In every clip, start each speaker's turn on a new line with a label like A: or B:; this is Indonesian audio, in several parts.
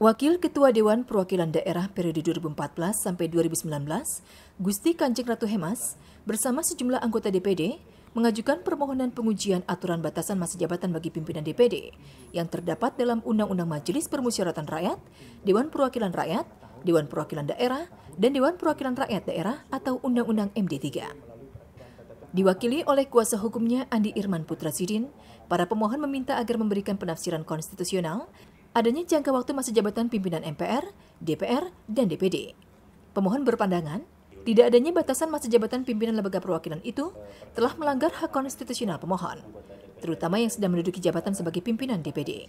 A: Wakil Ketua Dewan Perwakilan Daerah periode 2014 sampai 2019, Gusti Kanjeng Ratu Hemas, bersama sejumlah anggota DPD, mengajukan permohonan pengujian aturan batasan masa jabatan bagi pimpinan DPD yang terdapat dalam Undang-Undang Majelis Permusyawaratan Rakyat, Dewan Perwakilan Rakyat, Dewan Perwakilan Daerah, dan Dewan Perwakilan Rakyat Daerah atau Undang-Undang MD3. Diwakili oleh kuasa hukumnya Andi Irman Putra Sidin, para pemohon meminta agar memberikan penafsiran konstitusional adanya jangka waktu masa jabatan pimpinan MPR, DPR, dan DPD. Pemohon berpandangan, tidak adanya batasan masa jabatan pimpinan lembaga perwakilan itu telah melanggar hak konstitusional pemohon, terutama yang sedang menduduki jabatan sebagai pimpinan DPD.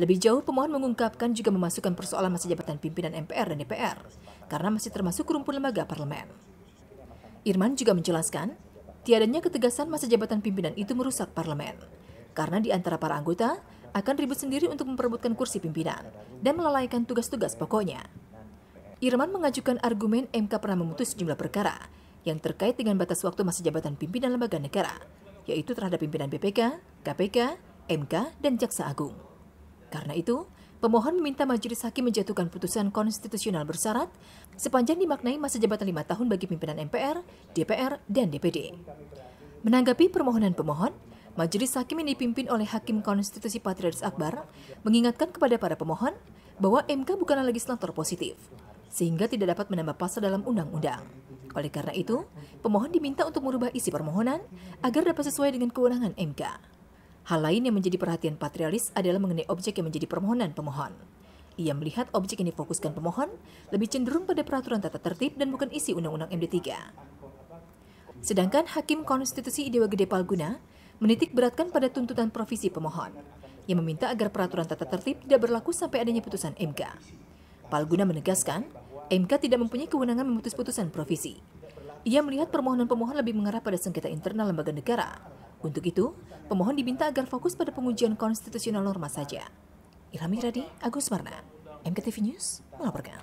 A: Lebih jauh, pemohon mengungkapkan juga memasukkan persoalan masa jabatan pimpinan MPR dan DPR, karena masih termasuk rumpun lembaga parlemen. Irman juga menjelaskan, tiadanya ketegasan masa jabatan pimpinan itu merusak parlemen, karena di antara para anggota akan ribut sendiri untuk memperebutkan kursi pimpinan dan melalaikan tugas-tugas pokoknya. Irman mengajukan argumen MK pernah memutus sejumlah perkara yang terkait dengan batas waktu masa jabatan pimpinan lembaga negara, yaitu terhadap pimpinan BPK, KPK, MK, dan Jaksa Agung. Karena itu, pemohon meminta majelis hakim menjatuhkan putusan konstitusional bersyarat sepanjang dimaknai masa jabatan lima tahun bagi pimpinan MPR, DPR, dan DPD. Menanggapi permohonan pemohon, Majelis Hakim yang dipimpin oleh Hakim Konstitusi Patrialis Akbar mengingatkan kepada para pemohon bahwa MK bukanlah legislator positif, sehingga tidak dapat menambah pasal dalam undang-undang. Oleh karena itu, pemohon diminta untuk merubah isi permohonan agar dapat sesuai dengan kewenangan MK. Hal lain yang menjadi perhatian patrialis adalah mengenai objek yang menjadi permohonan pemohon. Ia melihat objek yang difokuskan pemohon lebih cenderung pada peraturan tata tertib dan bukan isi Undang-Undang MD3. Sedangkan Hakim Konstitusi Idewa Gede Palguna menitik beratkan pada tuntutan provisi pemohon yang meminta agar peraturan tata tertib tidak berlaku sampai adanya putusan MK. Palguna menegaskan, MK tidak mempunyai kewenangan memutus putusan provisi. Ia melihat permohonan pemohon lebih mengarah pada sengketa internal lembaga negara. Untuk itu, pemohon diminta agar fokus pada pengujian konstitusional norma saja. Irham Iradi, Agus Marna, MKTV News melaporkan.